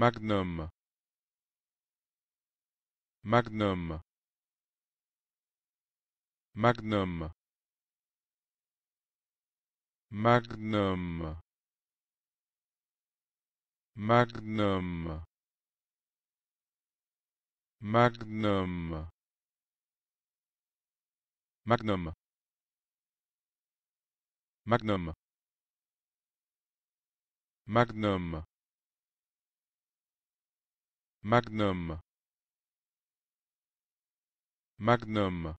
magnum magnum magnum magnum magnum magnum magnum magnum magnum Magnum Magnum